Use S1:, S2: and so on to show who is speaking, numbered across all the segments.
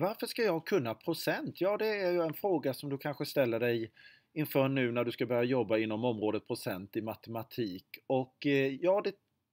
S1: Varför ska jag kunna procent? Ja, det är ju en fråga som du kanske ställer dig inför nu när du ska börja jobba inom området procent i matematik. Och eh, ja, det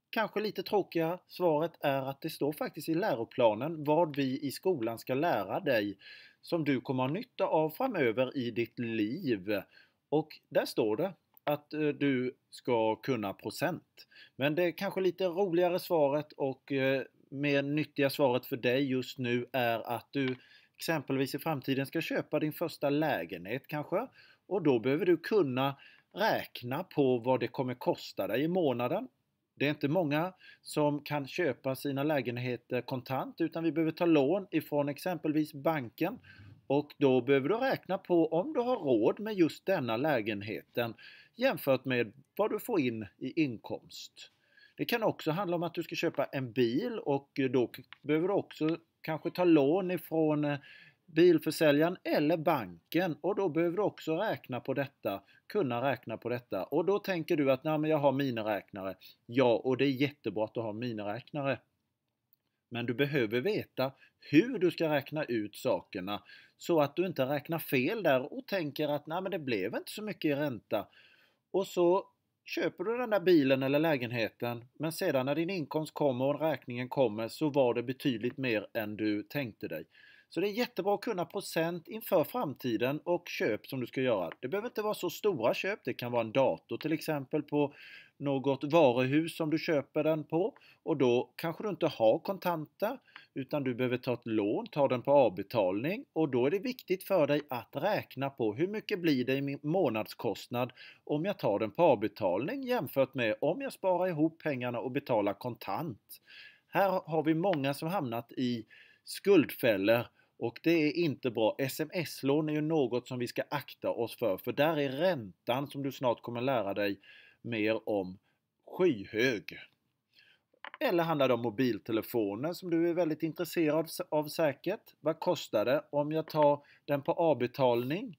S1: kanske lite tråkiga svaret är att det står faktiskt i läroplanen vad vi i skolan ska lära dig som du kommer ha nytta av framöver i ditt liv. Och där står det att eh, du ska kunna procent. Men det är kanske lite roligare svaret och eh, mer nyttiga svaret för dig just nu är att du exempelvis i framtiden ska köpa din första lägenhet kanske. Och då behöver du kunna räkna på vad det kommer kosta dig i månaden. Det är inte många som kan köpa sina lägenheter kontant utan vi behöver ta lån ifrån exempelvis banken. Och då behöver du räkna på om du har råd med just denna lägenheten jämfört med vad du får in i inkomst. Det kan också handla om att du ska köpa en bil och eh, då behöver du också kanske ta lån ifrån eh, bilförsäljaren eller banken och då behöver du också räkna på detta, kunna räkna på detta och då tänker du att nej men jag har miniräknare. Ja, och det är jättebra att du har miniräknare. Men du behöver veta hur du ska räkna ut sakerna så att du inte räknar fel där och tänker att nej men det blev inte så mycket i ränta. Och så Köper du den där bilen eller lägenheten men sedan när din inkomst kommer och räkningen kommer så var det betydligt mer än du tänkte dig. Så det är jättebra att kunna procent inför framtiden och köp som du ska göra. Det behöver inte vara så stora köp. Det kan vara en dator till exempel på något varuhus som du köper den på och då kanske du inte har kontanter utan du behöver ta ett lån, ta den på avbetalning och då är det viktigt för dig att räkna på hur mycket blir det i min månadskostnad om jag tar den på avbetalning jämfört med om jag sparar ihop pengarna och betalar kontant. Här har vi många som hamnat i skuldfällor och det är inte bra. Sms-lån är ju något som vi ska akta oss för, för där är räntan som du snart kommer lära dig mer om skyhög. Eller handlar det om mobiltelefoner som du är väldigt intresserad av säkert? Vad kostar det om jag tar den på avbetalning?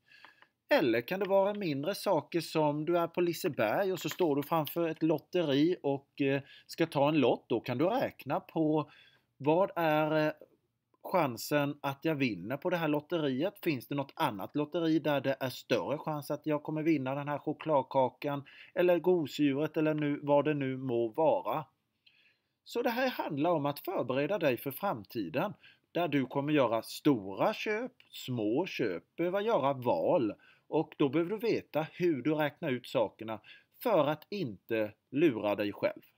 S1: Eller kan det vara mindre saker som du är på Liseberg och så står du framför ett lotteri och eh, ska ta en lott. Då kan du räkna på vad är eh, chansen att jag vinner på det här lotteriet? Finns det något annat lotteri där det är större chans att jag kommer vinna den här chokladkakan eller gosedjuret eller nu, vad det nu må vara? Så det här handlar om att förbereda dig för framtiden där du kommer göra stora köp, små köp, behöva göra val och då behöver du veta hur du räknar ut sakerna för att inte lura dig själv.